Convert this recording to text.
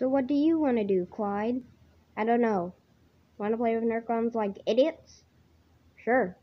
So what do you want to do, Clyde? I don't know. Want to play with Nerf guns like idiots? Sure,